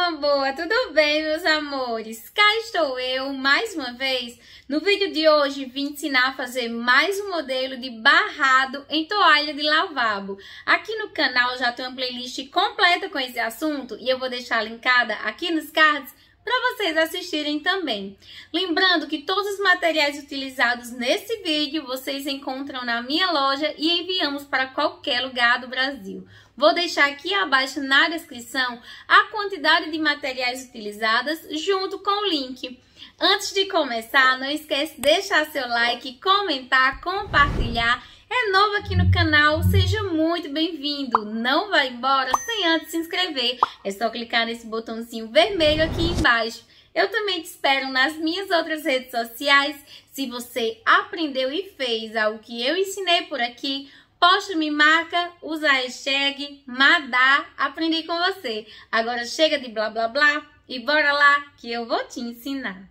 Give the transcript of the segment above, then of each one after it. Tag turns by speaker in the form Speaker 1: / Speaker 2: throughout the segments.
Speaker 1: uma boa? Tudo bem, meus amores? Cá estou eu, mais uma vez. No vídeo de hoje, vim ensinar a fazer mais um modelo de barrado em toalha de lavabo. Aqui no canal já tem uma playlist completa com esse assunto e eu vou deixar linkada aqui nos cards para vocês assistirem também. Lembrando que todos os materiais utilizados nesse vídeo vocês encontram na minha loja e enviamos para qualquer lugar do Brasil. Vou deixar aqui abaixo na descrição a quantidade de materiais utilizadas junto com o link. Antes de começar, não esquece de deixar seu like, comentar, compartilhar é novo aqui no canal, seja muito bem-vindo. Não vai embora sem antes se inscrever. É só clicar nesse botãozinho vermelho aqui embaixo. Eu também te espero nas minhas outras redes sociais. Se você aprendeu e fez algo que eu ensinei por aqui, posta, me marca, usa a hashtag Madá, aprendi com você. Agora chega de blá blá blá e bora lá que eu vou te ensinar.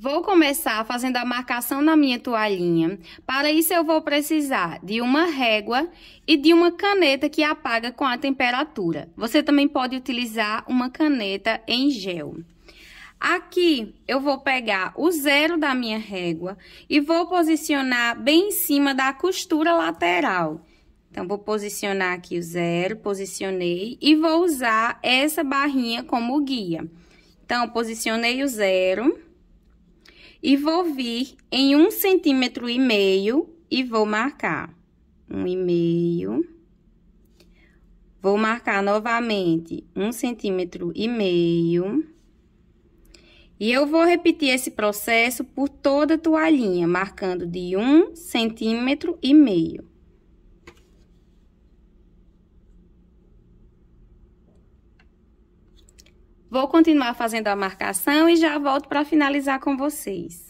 Speaker 1: Vou começar fazendo a marcação na minha toalhinha. Para isso, eu vou precisar de uma régua e de uma caneta que apaga com a temperatura. Você também pode utilizar uma caneta em gel. Aqui, eu vou pegar o zero da minha régua e vou posicionar bem em cima da costura lateral. Então, vou posicionar aqui o zero, posicionei e vou usar essa barrinha como guia. Então, posicionei o zero e vou vir em um centímetro e meio e vou marcar um e meio. Vou marcar novamente um centímetro e meio. E eu vou repetir esse processo por toda a toalhinha, marcando de um centímetro e meio. Vou continuar fazendo a marcação e já volto para finalizar com vocês.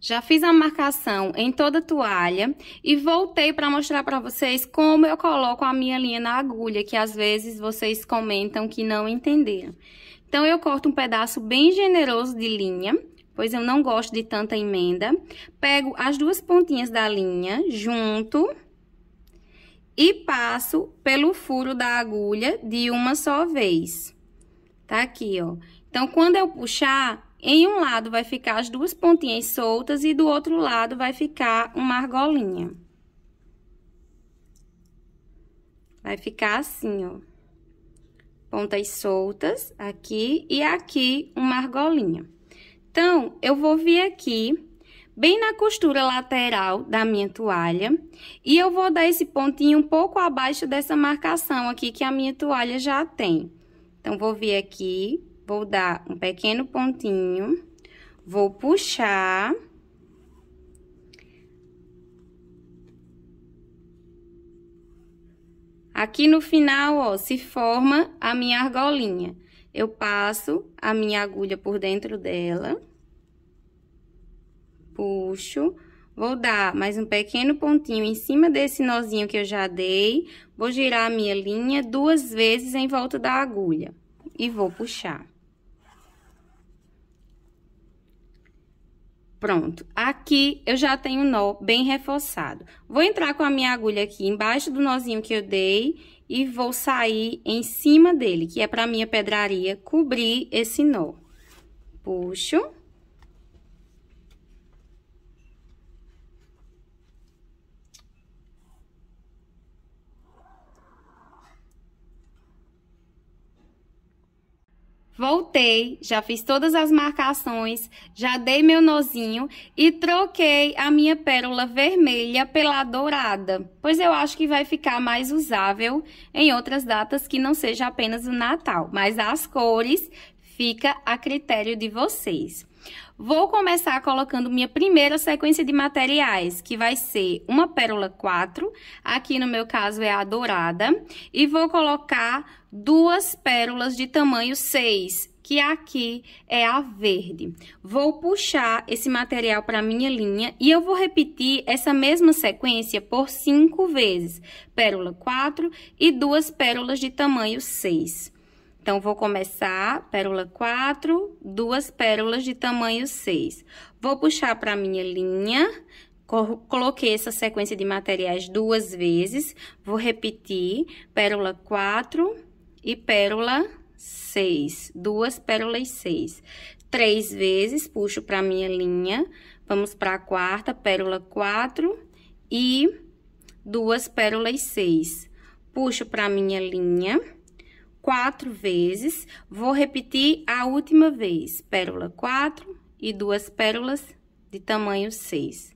Speaker 1: Já fiz a marcação em toda a toalha e voltei para mostrar para vocês como eu coloco a minha linha na agulha, que às vezes vocês comentam que não entenderam. Então, eu corto um pedaço bem generoso de linha, pois eu não gosto de tanta emenda. Pego as duas pontinhas da linha junto e passo pelo furo da agulha de uma só vez. Tá aqui, ó. Então, quando eu puxar, em um lado vai ficar as duas pontinhas soltas e do outro lado vai ficar uma argolinha. Vai ficar assim, ó. Pontas soltas aqui e aqui uma argolinha. Então, eu vou vir aqui, bem na costura lateral da minha toalha, e eu vou dar esse pontinho um pouco abaixo dessa marcação aqui que a minha toalha já tem. Então, vou vir aqui, vou dar um pequeno pontinho, vou puxar... Aqui no final, ó, se forma a minha argolinha. Eu passo a minha agulha por dentro dela, puxo Vou dar mais um pequeno pontinho em cima desse nozinho que eu já dei, vou girar a minha linha duas vezes em volta da agulha e vou puxar. Pronto, aqui eu já tenho o nó bem reforçado. Vou entrar com a minha agulha aqui embaixo do nozinho que eu dei e vou sair em cima dele, que é pra minha pedraria cobrir esse nó. Puxo. Voltei, já fiz todas as marcações, já dei meu nozinho e troquei a minha pérola vermelha pela dourada, pois eu acho que vai ficar mais usável em outras datas que não seja apenas o Natal, mas as cores fica a critério de vocês. Vou começar colocando minha primeira sequência de materiais, que vai ser uma pérola 4, aqui no meu caso é a dourada, e vou colocar duas pérolas de tamanho 6, que aqui é a verde. Vou puxar esse material para minha linha e eu vou repetir essa mesma sequência por cinco vezes. Pérola 4 e duas pérolas de tamanho 6. Então, vou começar pérola 4, duas pérolas de tamanho 6. Vou puxar para minha linha, coloquei essa sequência de materiais duas vezes, vou repetir pérola 4 e pérola 6, duas pérolas 6. Três vezes, puxo para minha linha, vamos para a quarta, pérola 4 e duas pérolas 6. Puxo para minha linha quatro vezes. Vou repetir a última vez. Pérola quatro e duas pérolas de tamanho seis.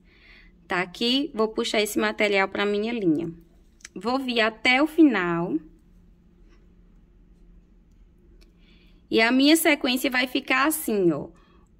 Speaker 1: Tá aqui, vou puxar esse material pra minha linha. Vou vir até o final. E a minha sequência vai ficar assim, ó.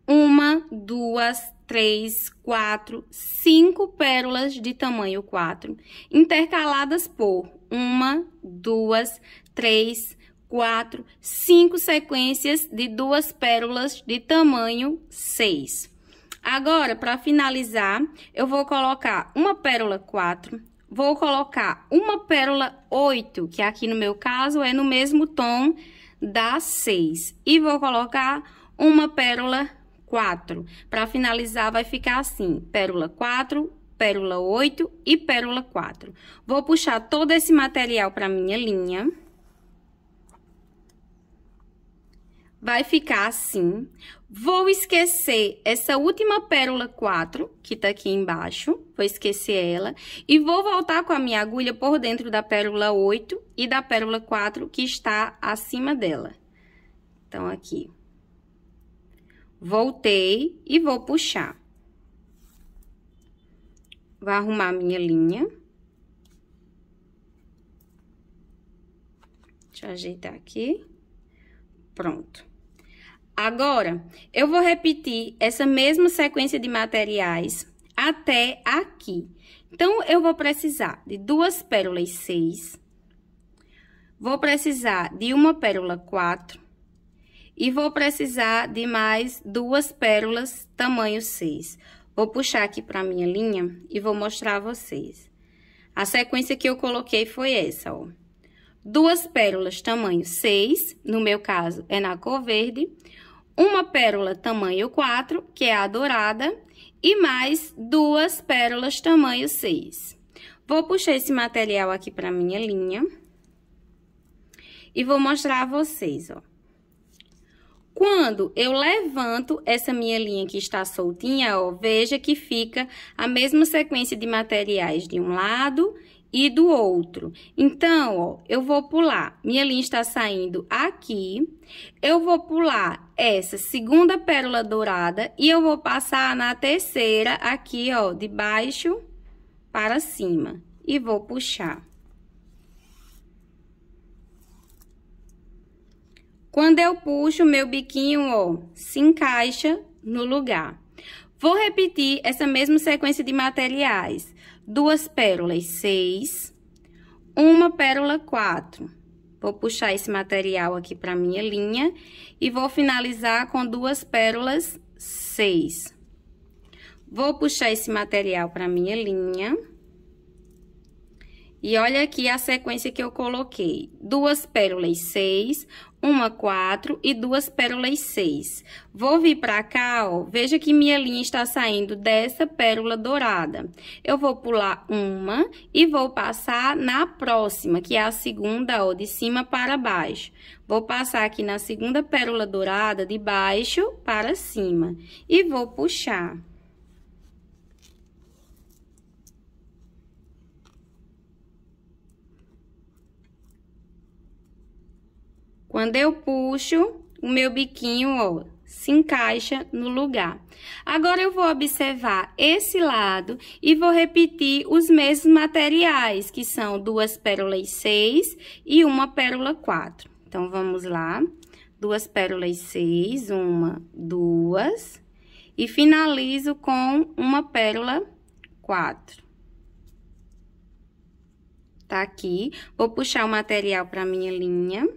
Speaker 1: Uma, duas, três, quatro, cinco pérolas de tamanho quatro, intercaladas por uma, duas, três, quatro, cinco sequências de duas pérolas de tamanho 6. Agora, para finalizar, eu vou colocar uma pérola 4, vou colocar uma pérola 8, que aqui no meu caso é no mesmo tom da 6. E vou colocar uma pérola 4. Para finalizar, vai ficar assim, pérola 4, pérola 8 e pérola 4. Vou puxar todo esse material para minha linha. vai ficar assim. Vou esquecer essa última pérola 4, que tá aqui embaixo, vou esquecer ela. E vou voltar com a minha agulha por dentro da pérola 8 e da pérola 4, que está acima dela. Então, aqui. Voltei e vou puxar. Vou arrumar minha linha. Deixa eu ajeitar aqui. Pronto. Agora, eu vou repetir essa mesma sequência de materiais até aqui. Então, eu vou precisar de duas pérolas 6, vou precisar de uma pérola 4 e vou precisar de mais duas pérolas tamanho 6. Vou puxar aqui para minha linha e vou mostrar a vocês. A sequência que eu coloquei foi essa, ó. Duas pérolas tamanho 6, no meu caso é na cor verde, uma pérola tamanho 4, que é a dourada, e mais duas pérolas tamanho 6. Vou puxar esse material aqui para minha linha e vou mostrar a vocês, ó. Quando eu levanto essa minha linha que está soltinha, ó, veja que fica a mesma sequência de materiais de um lado e do outro. Então, ó, eu vou pular. Minha linha está saindo aqui. Eu vou pular essa segunda pérola dourada e eu vou passar na terceira aqui, ó, de baixo para cima. E vou puxar. Quando eu puxo, meu biquinho, ó, se encaixa no lugar. Vou repetir essa mesma sequência de materiais duas pérolas, seis, uma pérola, quatro. Vou puxar esse material aqui para minha linha e vou finalizar com duas pérolas, seis. Vou puxar esse material para minha linha. E olha aqui a sequência que eu coloquei. Duas pérolas seis, uma quatro e duas pérolas seis. Vou vir pra cá, ó, veja que minha linha está saindo dessa pérola dourada. Eu vou pular uma e vou passar na próxima, que é a segunda, ó, de cima para baixo. Vou passar aqui na segunda pérola dourada, de baixo para cima. E vou puxar. Quando eu puxo, o meu biquinho, ó, se encaixa no lugar. Agora, eu vou observar esse lado e vou repetir os mesmos materiais, que são duas pérolas 6 e uma pérola 4. Então, vamos lá. Duas pérolas 6, uma, duas. E finalizo com uma pérola 4. Tá aqui. Vou puxar o material para minha linha.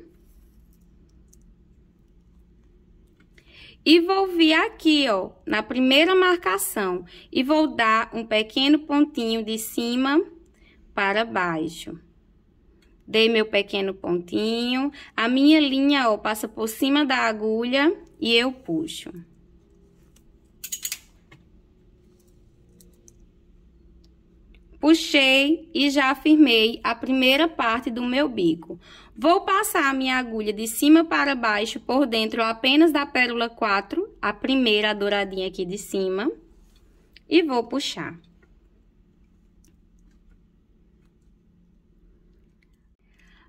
Speaker 1: E vou vir aqui, ó, na primeira marcação. E vou dar um pequeno pontinho de cima para baixo. Dei meu pequeno pontinho. A minha linha, ó, passa por cima da agulha e eu puxo. Puxei e já afirmei a primeira parte do meu bico. Vou passar a minha agulha de cima para baixo por dentro apenas da pérola 4, a primeira douradinha aqui de cima, e vou puxar.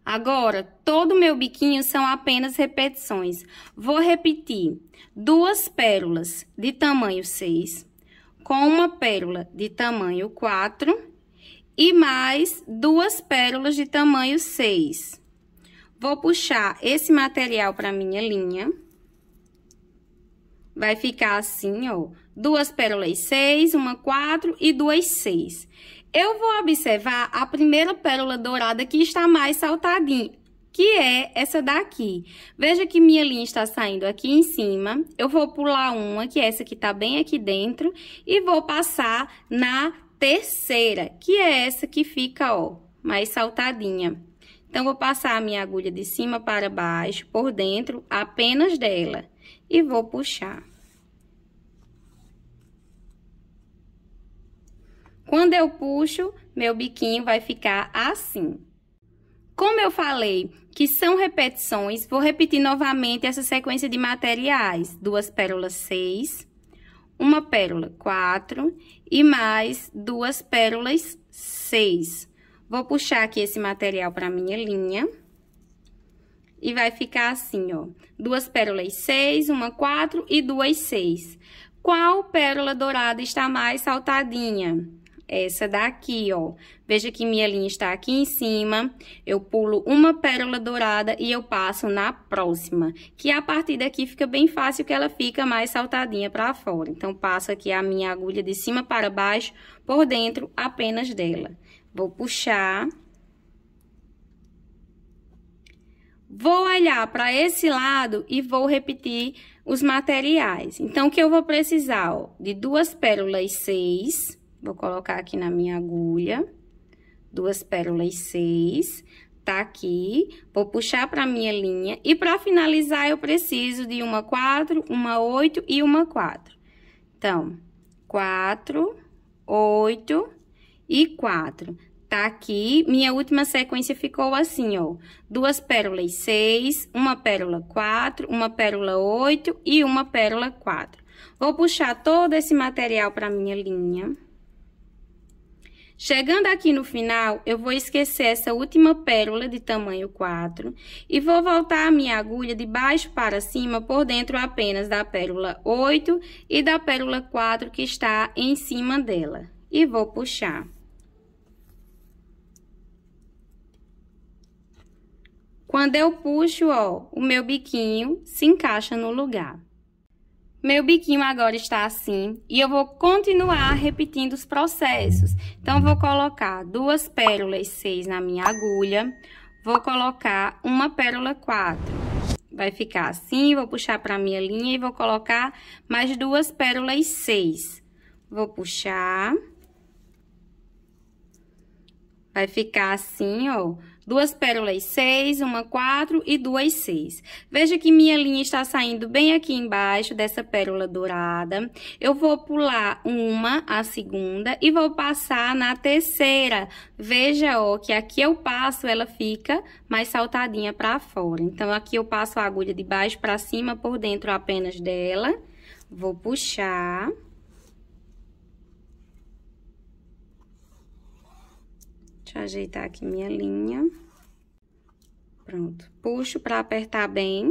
Speaker 1: Agora, todo o meu biquinho são apenas repetições. Vou repetir duas pérolas de tamanho 6, com uma pérola de tamanho 4 e mais duas pérolas de tamanho 6. Vou puxar esse material para minha linha. Vai ficar assim, ó, duas pérolas 6, uma 4 e duas 6. Eu vou observar a primeira pérola dourada que está mais saltadinha, que é essa daqui. Veja que minha linha está saindo aqui em cima. Eu vou pular uma, que é essa que está bem aqui dentro, e vou passar na terceira, que é essa que fica, ó, mais saltadinha. Então, vou passar a minha agulha de cima para baixo, por dentro, apenas dela. E vou puxar. Quando eu puxo, meu biquinho vai ficar assim. Como eu falei que são repetições, vou repetir novamente essa sequência de materiais. Duas pérolas seis, uma pérola, 4, e mais duas pérolas, 6. Vou puxar aqui esse material para minha linha. E vai ficar assim, ó. Duas pérolas, 6, uma 4 e duas 6. Qual pérola dourada está mais saltadinha? essa daqui, ó. Veja que minha linha está aqui em cima, eu pulo uma pérola dourada e eu passo na próxima, que a partir daqui fica bem fácil que ela fica mais saltadinha para fora. Então, passo aqui a minha agulha de cima para baixo, por dentro apenas dela. Vou puxar... Vou olhar para esse lado e vou repetir os materiais. Então, o que eu vou precisar, ó, de duas pérolas seis Vou colocar aqui na minha agulha, duas pérolas seis, tá aqui, vou puxar pra minha linha. E pra finalizar, eu preciso de uma quatro, uma oito e uma quatro. Então, quatro, oito e quatro. Tá aqui, minha última sequência ficou assim, ó. Duas pérolas seis, uma pérola quatro, uma pérola oito e uma pérola quatro. Vou puxar todo esse material pra minha linha. Chegando aqui no final, eu vou esquecer essa última pérola de tamanho 4 e vou voltar a minha agulha de baixo para cima por dentro apenas da pérola 8 e da pérola 4 que está em cima dela. E vou puxar. Quando eu puxo, ó, o meu biquinho se encaixa no lugar. Meu biquinho agora está assim e eu vou continuar repetindo os processos. Então, vou colocar duas pérolas 6 na minha agulha, vou colocar uma pérola 4. Vai ficar assim, vou puxar para minha linha e vou colocar mais duas pérolas 6. Vou puxar. Vai ficar assim, ó duas pérolas 6, uma 4 e duas 6. Veja que minha linha está saindo bem aqui embaixo dessa pérola dourada. Eu vou pular uma, a segunda, e vou passar na terceira. Veja, ó, que aqui eu passo, ela fica mais saltadinha para fora. Então, aqui eu passo a agulha de baixo para cima, por dentro apenas dela. Vou puxar... Deixa eu ajeitar aqui minha linha. Pronto. Puxo para apertar bem.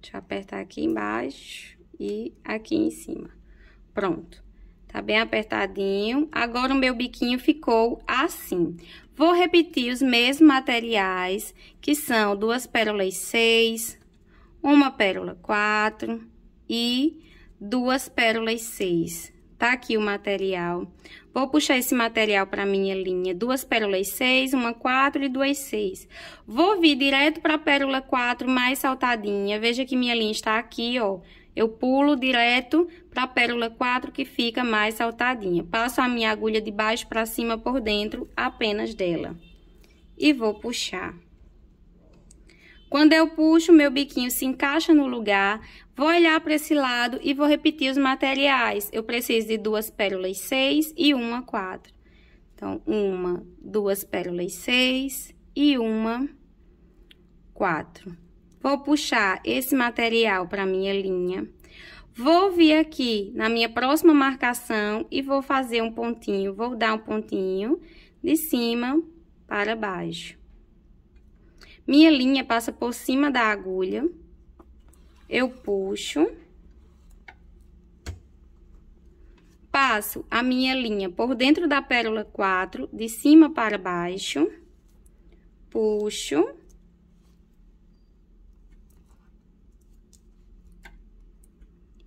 Speaker 1: Deixa eu apertar aqui embaixo e aqui em cima. Pronto. Tá bem apertadinho. Agora o meu biquinho ficou assim. Vou repetir os mesmos materiais, que são duas pérolas seis, uma pérola quatro e duas pérolas seis. Tá aqui o material. Vou puxar esse material para minha linha. Duas pérolas 6, uma 4 e duas 6. Vou vir direto para a pérola 4 mais saltadinha. Veja que minha linha está aqui, ó. Eu pulo direto para a pérola 4 que fica mais saltadinha. Passo a minha agulha de baixo para cima por dentro apenas dela. E vou puxar. Quando eu puxo, meu biquinho se encaixa no lugar, vou olhar para esse lado e vou repetir os materiais. Eu preciso de duas pérolas 6 e uma 4. Então, uma, duas pérolas 6 e uma 4. Vou puxar esse material para minha linha. Vou vir aqui na minha próxima marcação e vou fazer um pontinho, vou dar um pontinho de cima para baixo. Minha linha passa por cima da agulha. Eu puxo. Passo a minha linha por dentro da pérola 4, de cima para baixo. Puxo.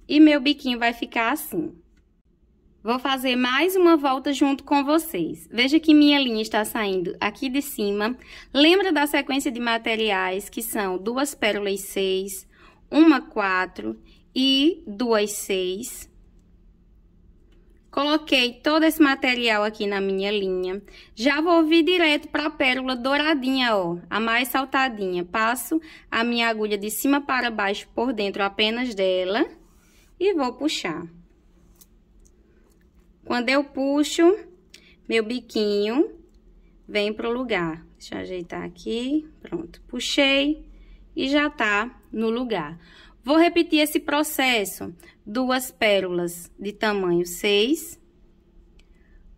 Speaker 1: E meu biquinho vai ficar assim. Vou fazer mais uma volta junto com vocês. Veja que minha linha está saindo aqui de cima. Lembra da sequência de materiais que são duas pérolas seis, uma quatro e duas seis. Coloquei todo esse material aqui na minha linha. Já vou vir direto para a pérola douradinha, ó, a mais saltadinha. Passo a minha agulha de cima para baixo por dentro apenas dela e vou puxar. Quando eu puxo, meu biquinho vem pro lugar. Deixa eu ajeitar aqui, pronto. Puxei e já tá no lugar. Vou repetir esse processo. Duas pérolas de tamanho 6.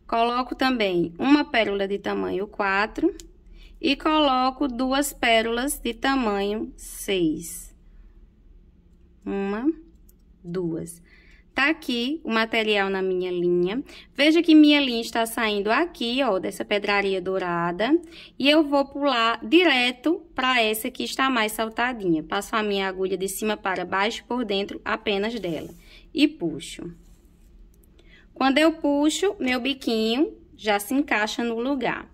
Speaker 1: Coloco também uma pérola de tamanho 4. E coloco duas pérolas de tamanho 6. Uma, duas. Tá aqui o material na minha linha. Veja que minha linha está saindo aqui, ó, dessa pedraria dourada. E eu vou pular direto para essa que está mais saltadinha. Passo a minha agulha de cima para baixo, por dentro apenas dela. E puxo. Quando eu puxo, meu biquinho já se encaixa no lugar.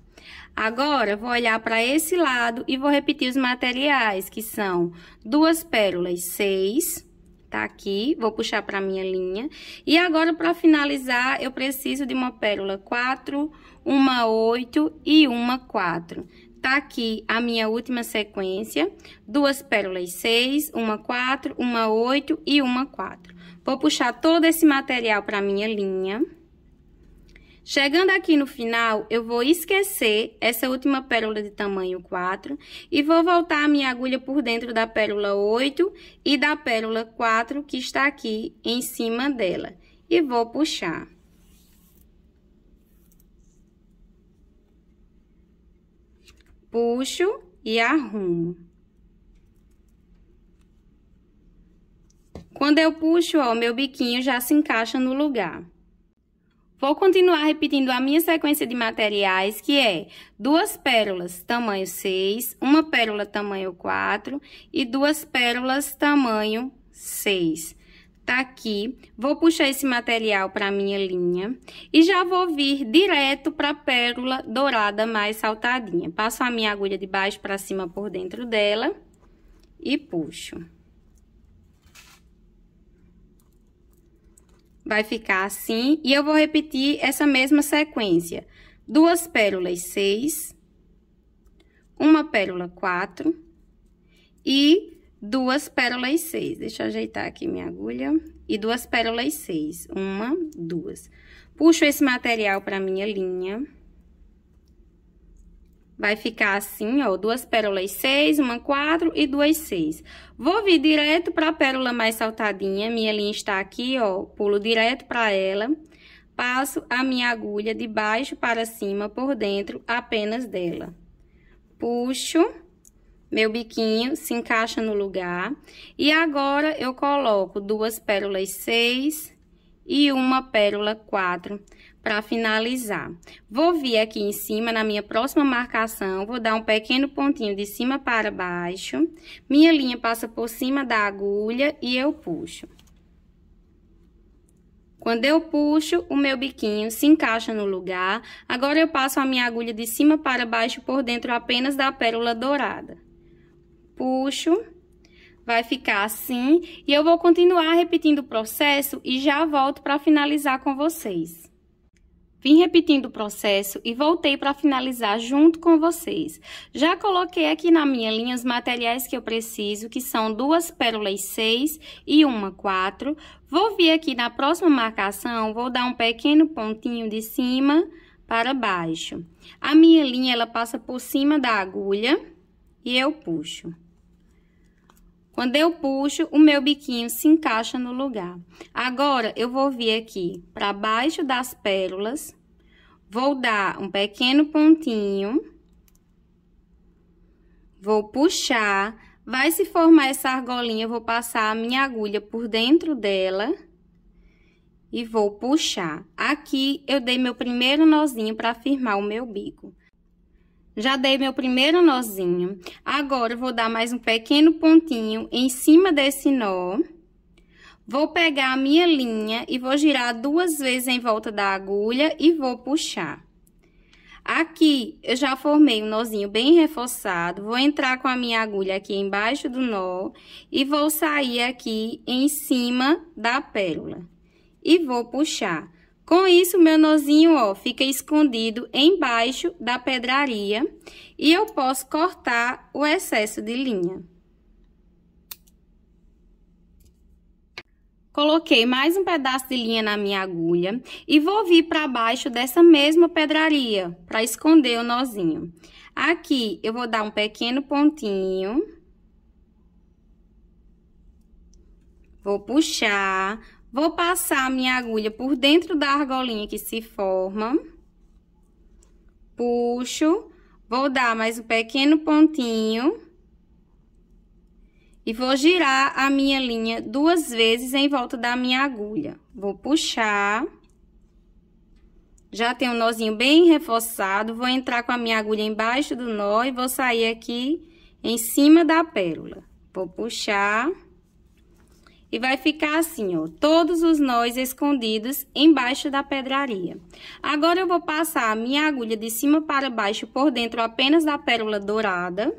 Speaker 1: Agora, vou olhar para esse lado e vou repetir os materiais, que são duas pérolas, seis tá aqui, vou puxar pra minha linha. E agora, pra finalizar, eu preciso de uma pérola 4, uma 8 e uma 4. Tá aqui a minha última sequência, duas pérolas 6, uma 4, uma 8 e uma 4. Vou puxar todo esse material pra minha linha. Chegando aqui no final, eu vou esquecer essa última pérola de tamanho 4 e vou voltar a minha agulha por dentro da pérola 8 e da pérola 4 que está aqui em cima dela e vou puxar. Puxo e arrumo. Quando eu puxo, ó, meu biquinho já se encaixa no lugar. Vou continuar repetindo a minha sequência de materiais, que é duas pérolas tamanho 6, uma pérola tamanho 4 e duas pérolas tamanho 6. Tá aqui, vou puxar esse material para minha linha e já vou vir direto para a pérola dourada mais saltadinha. Passo a minha agulha de baixo para cima por dentro dela e puxo. Vai ficar assim, e eu vou repetir essa mesma sequência. Duas pérolas, seis, uma pérola, quatro, e duas pérolas, seis. Deixa eu ajeitar aqui minha agulha. E duas pérolas, seis. Uma, duas. Puxo esse material para minha linha. Vai ficar assim, ó, duas pérolas seis, uma quatro e duas seis. Vou vir direto pra pérola mais saltadinha, minha linha está aqui, ó, pulo direto pra ela. Passo a minha agulha de baixo para cima, por dentro, apenas dela. Puxo, meu biquinho se encaixa no lugar. E agora, eu coloco duas pérolas seis e uma pérola 4 para finalizar. Vou vir aqui em cima, na minha próxima marcação, vou dar um pequeno pontinho de cima para baixo. Minha linha passa por cima da agulha e eu puxo. Quando eu puxo, o meu biquinho se encaixa no lugar. Agora, eu passo a minha agulha de cima para baixo por dentro apenas da pérola dourada. Puxo Vai ficar assim e eu vou continuar repetindo o processo e já volto para finalizar com vocês. Vim repetindo o processo e voltei para finalizar junto com vocês. Já coloquei aqui na minha linha os materiais que eu preciso, que são duas pérolas 6 e uma 4. Vou vir aqui na próxima marcação, vou dar um pequeno pontinho de cima para baixo. A minha linha, ela passa por cima da agulha e eu puxo. Quando eu puxo, o meu biquinho se encaixa no lugar. Agora, eu vou vir aqui para baixo das pérolas, vou dar um pequeno pontinho, vou puxar, vai se formar essa argolinha, eu vou passar a minha agulha por dentro dela e vou puxar. Aqui, eu dei meu primeiro nozinho para firmar o meu bico. Já dei meu primeiro nozinho. Agora, vou dar mais um pequeno pontinho em cima desse nó. Vou pegar a minha linha e vou girar duas vezes em volta da agulha e vou puxar. Aqui, eu já formei um nozinho bem reforçado. Vou entrar com a minha agulha aqui embaixo do nó e vou sair aqui em cima da pérola. E vou puxar. Com isso, meu nozinho, ó, fica escondido embaixo da pedraria e eu posso cortar o excesso de linha. Coloquei mais um pedaço de linha na minha agulha e vou vir para baixo dessa mesma pedraria para esconder o nozinho. Aqui, eu vou dar um pequeno pontinho. Vou puxar, Vou passar a minha agulha por dentro da argolinha que se forma. Puxo. Vou dar mais um pequeno pontinho. E vou girar a minha linha duas vezes em volta da minha agulha. Vou puxar. Já tem um nozinho bem reforçado. Vou entrar com a minha agulha embaixo do nó e vou sair aqui em cima da pérola. Vou puxar. E vai ficar assim, ó, todos os nós escondidos embaixo da pedraria. Agora, eu vou passar a minha agulha de cima para baixo por dentro apenas da pérola dourada.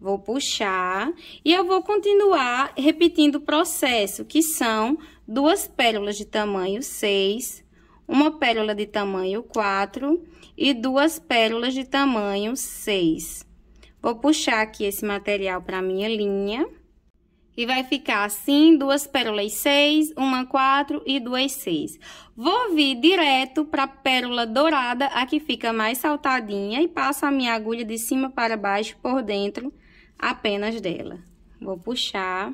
Speaker 1: Vou puxar e eu vou continuar repetindo o processo, que são duas pérolas de tamanho 6, uma pérola de tamanho 4 e duas pérolas de tamanho 6. Vou puxar aqui esse material para minha linha. E vai ficar assim, duas pérolas 6, uma 4 e duas 6. Vou vir direto a pérola dourada, a que fica mais saltadinha, e passo a minha agulha de cima para baixo por dentro apenas dela. Vou puxar.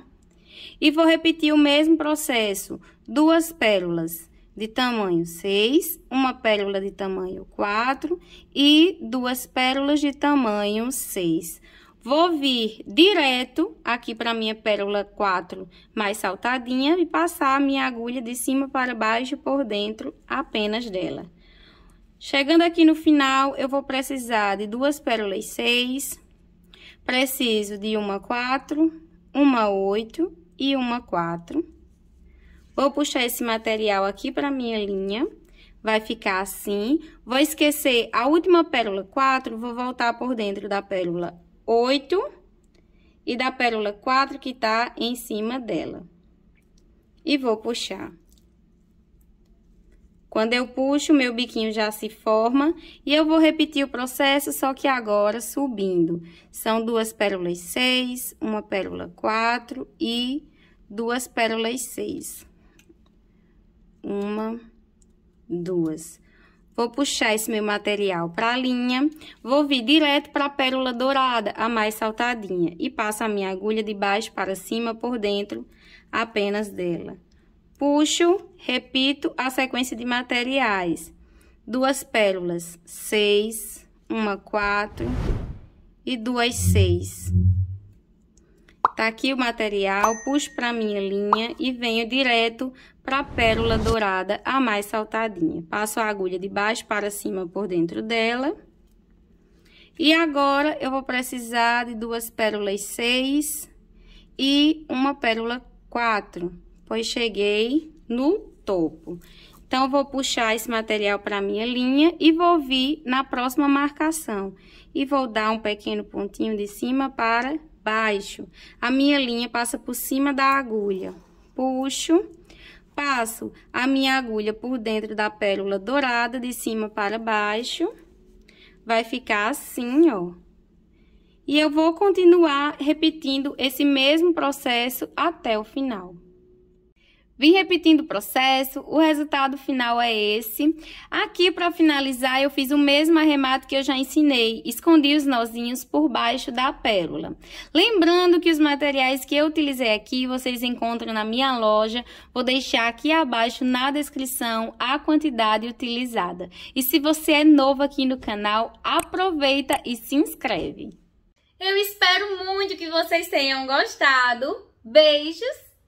Speaker 1: E vou repetir o mesmo processo. Duas pérolas de tamanho 6, uma pérola de tamanho 4 e duas pérolas de tamanho 6. Vou vir direto aqui para minha pérola 4 mais saltadinha e passar a minha agulha de cima para baixo por dentro apenas dela. Chegando aqui no final, eu vou precisar de duas pérolas 6, preciso de uma 4, uma 8 e uma 4. Vou puxar esse material aqui para minha linha vai ficar assim. Vou esquecer a última pérola 4, vou voltar por dentro da pérola 8 e da pérola 4 que tá em cima dela. E vou puxar. Quando eu puxo, meu biquinho já se forma e eu vou repetir o processo, só que agora subindo. São duas pérolas 6, uma pérola 4 e duas pérolas 6. Uma, duas. Vou puxar esse meu material para a linha, vou vir direto para a pérola dourada, a mais saltadinha, e passo a minha agulha de baixo para cima por dentro apenas dela. Puxo, repito a sequência de materiais. Duas pérolas, seis, uma quatro e duas seis. Tá aqui o material, puxo para minha linha e venho direto para a pérola dourada, a mais saltadinha. Passo a agulha de baixo para cima por dentro dela. E agora, eu vou precisar de duas pérolas 6 e uma pérola 4, pois cheguei no topo. Então, eu vou puxar esse material para minha linha e vou vir na próxima marcação. E vou dar um pequeno pontinho de cima para baixo. A minha linha passa por cima da agulha. Puxo Passo a minha agulha por dentro da pérola dourada, de cima para baixo. Vai ficar assim, ó. E eu vou continuar repetindo esse mesmo processo até o final. Vim repetindo o processo, o resultado final é esse. Aqui, para finalizar, eu fiz o mesmo arremato que eu já ensinei, escondi os nozinhos por baixo da pérola. Lembrando que os materiais que eu utilizei aqui, vocês encontram na minha loja, vou deixar aqui abaixo na descrição a quantidade utilizada. E se você é novo aqui no canal, aproveita e se inscreve. Eu espero muito que vocês tenham gostado. Beijos!